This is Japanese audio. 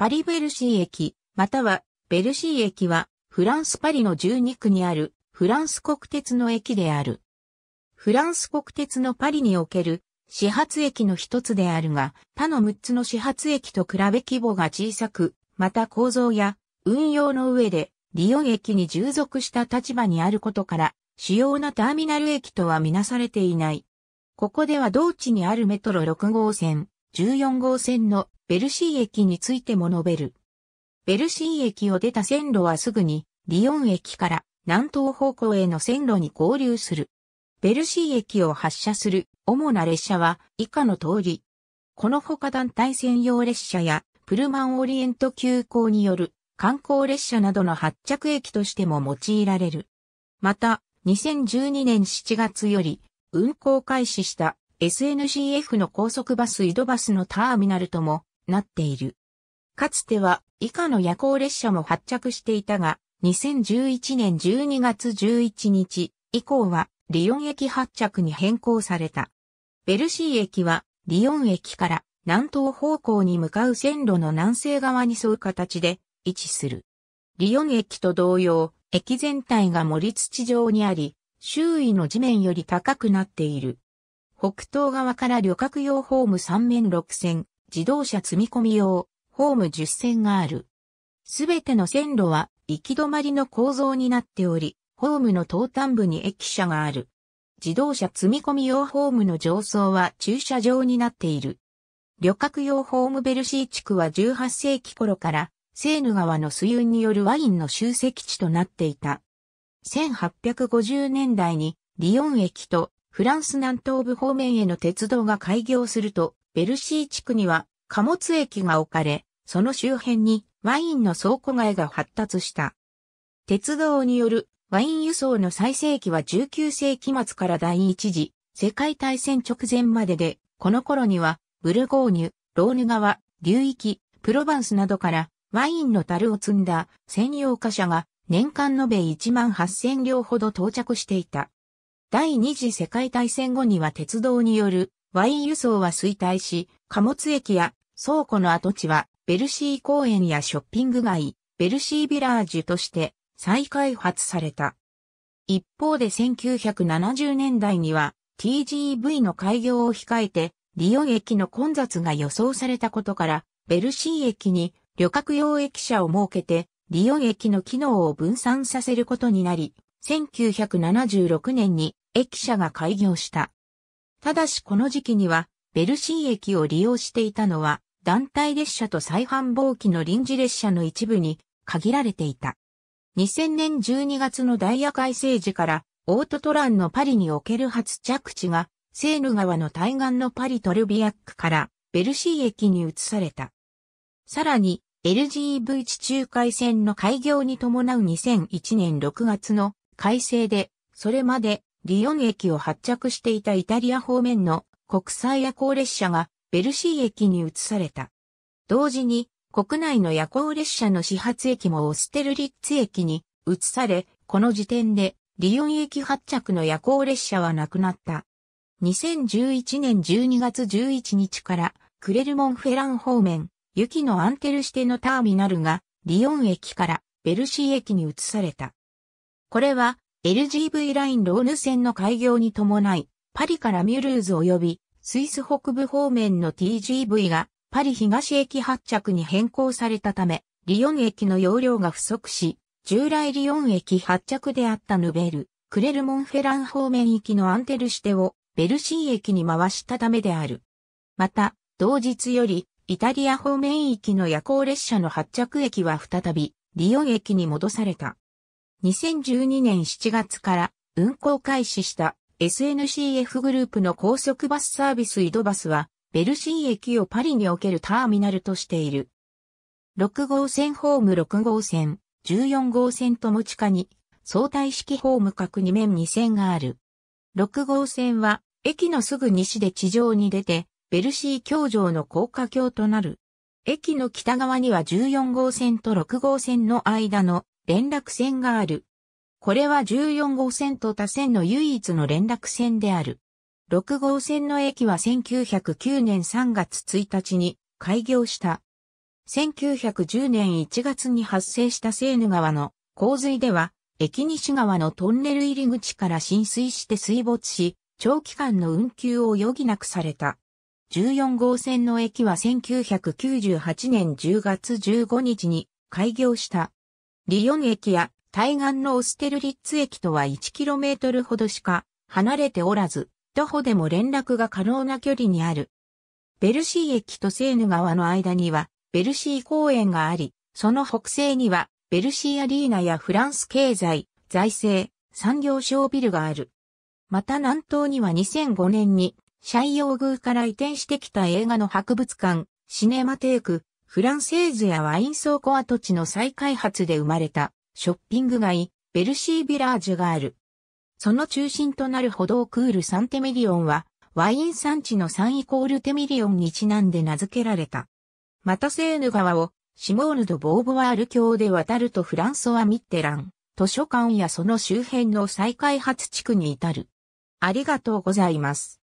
パリ・ベルシー駅、またはベルシー駅は、フランス・パリの12区にある、フランス国鉄の駅である。フランス国鉄のパリにおける、始発駅の一つであるが、他の6つの始発駅と比べ規模が小さく、また構造や運用の上で、リヨン駅に従属した立場にあることから、主要なターミナル駅とはみなされていない。ここでは同地にあるメトロ6号線、14号線のベルシー駅についても述べる。ベルシー駅を出た線路はすぐにリヨン駅から南東方向への線路に合流する。ベルシー駅を発車する主な列車は以下の通り。このほか団体専用列車やプルマンオリエント急行による観光列車などの発着駅としても用いられる。また、2012年7月より運行開始した SNCF の高速バス井戸バスのターミナルともなっている。かつては以下の夜行列車も発着していたが、2011年12月11日以降はリヨン駅発着に変更された。ベルシー駅はリヨン駅から南東方向に向かう線路の南西側に沿う形で位置する。リヨン駅と同様、駅全体が森土状にあり、周囲の地面より高くなっている。北東側から旅客用ホーム3面6線、自動車積み込み用、ホーム10線がある。すべての線路は行き止まりの構造になっており、ホームの東端部に駅舎がある。自動車積み込み用ホームの上層は駐車場になっている。旅客用ホームベルシー地区は18世紀頃からセーヌ川の水運によるワインの集積地となっていた。1850年代にリヨン駅とフランス南東部方面への鉄道が開業すると、ベルシー地区には貨物駅が置かれ、その周辺にワインの倉庫街が発達した。鉄道によるワイン輸送の最盛期は19世紀末から第一次世界大戦直前までで、この頃にはブルゴーニュ、ローヌ川、流域、プロバンスなどからワインの樽を積んだ専用貨車が年間延べ1万8000両ほど到着していた。第二次世界大戦後には鉄道によるワイン輸送は衰退し、貨物駅や倉庫の跡地はベルシー公園やショッピング街、ベルシービラージュとして再開発された。一方で1970年代には TGV の開業を控えて、リヨン駅の混雑が予想されたことから、ベルシー駅に旅客用駅舎を設けて、リヨン駅の機能を分散させることになり、1976年に駅舎が開業した。ただしこの時期には、ベルシー駅を利用していたのは、団体列車と再繁忙期の臨時列車の一部に限られていた。2000年12月のダイヤ改正時から、オートトランのパリにおける初着地が、セーヌ川の対岸のパリトルビアックからベルシー駅に移された。さらに、LGV 地中海線の開業に伴う2001年6月の改正で、それまでリヨン駅を発着していたイタリア方面の国際夜行列車がベルシー駅に移された。同時に国内の夜行列車の始発駅もオステルリッツ駅に移され、この時点でリヨン駅発着の夜行列車はなくなった。2011年12月11日からクレルモンフェラン方面、雪のアンテルシテのターミナルがリヨン駅からベルシー駅に移された。これは LGV ラインローヌ線の開業に伴い、パリからミュルーズ及びスイス北部方面の TGV がパリ東駅発着に変更されたため、リヨン駅の容量が不足し、従来リヨン駅発着であったヌベル、クレルモンフェラン方面行きのアンテルシテをベルシー駅に回したためである。また、同日より、イタリア方面行きの夜行列車の発着駅は再び、リヨン駅に戻された。2012年7月から運行開始した SNCF グループの高速バスサービス井戸バスは、ベルシー駅をパリにおけるターミナルとしている。6号線ホーム6号線、14号線とも地下に、相対式ホーム各2面2線がある。6号線は、駅のすぐ西で地上に出て、ベルシー橋上の高架橋となる。駅の北側には14号線と6号線の間の連絡船がある。これは14号線と他線の唯一の連絡線である。6号線の駅は1909年3月1日に開業した。1910年1月に発生したセーヌ川の洪水では、駅西側のトンネル入り口から浸水して水没し、長期間の運休を余儀なくされた。14号線の駅は1998年10月15日に開業した。リヨン駅や対岸のオステルリッツ駅とは 1km ほどしか離れておらず、徒歩でも連絡が可能な距離にある。ベルシー駅とセーヌ川の間にはベルシー公園があり、その北西にはベルシーアリーナやフランス経済、財政、産業省ビルがある。また南東には2005年に、シャイヨーグーから移転してきた映画の博物館、シネマテーク、フランセーズやワイン倉庫跡地の再開発で生まれたショッピング街、ベルシービラージュがある。その中心となる歩道クールサンテミリオンは、ワイン産地のサンイコールテミリオンにちなんで名付けられた。またセーヌ川をシモールド・ボーヴォワール橋で渡るとフランソワ・ミッテラン、図書館やその周辺の再開発地区に至る。ありがとうございます。